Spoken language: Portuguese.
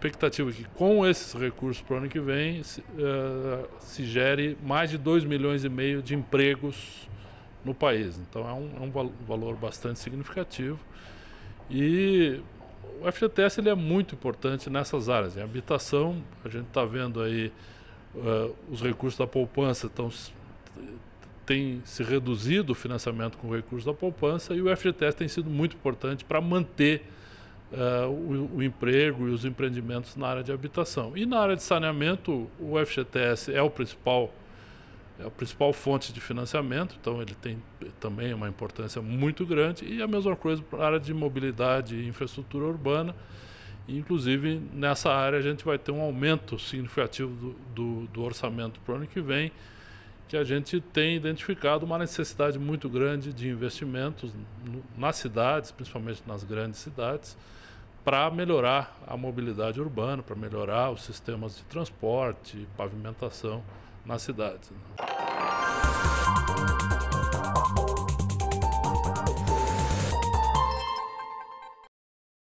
expectativa é que com esses recursos para o ano que vem se, uh, se gere mais de 2 milhões e meio de empregos no país. Então é um, é um valor bastante significativo. E o FGTS ele é muito importante nessas áreas. Em habitação, a gente está vendo aí uh, os recursos da poupança estão tem se reduzido o financiamento com recursos da poupança e o FGTS tem sido muito importante para manter uh, o, o, emprego e os empreendimentos na área de habitação. E na área de saneamento, o FGTS é o principal é a principal fonte de financiamento, então ele tem também uma importância muito grande. E a mesma coisa para a área de mobilidade e infraestrutura urbana. Inclusive, nessa área, a gente vai ter um aumento significativo do, do, do orçamento para o ano que vem, que a gente tem identificado uma necessidade muito grande de investimentos nas cidades, principalmente nas grandes cidades, para melhorar a mobilidade urbana, para melhorar os sistemas de transporte, pavimentação nas cidades. Né?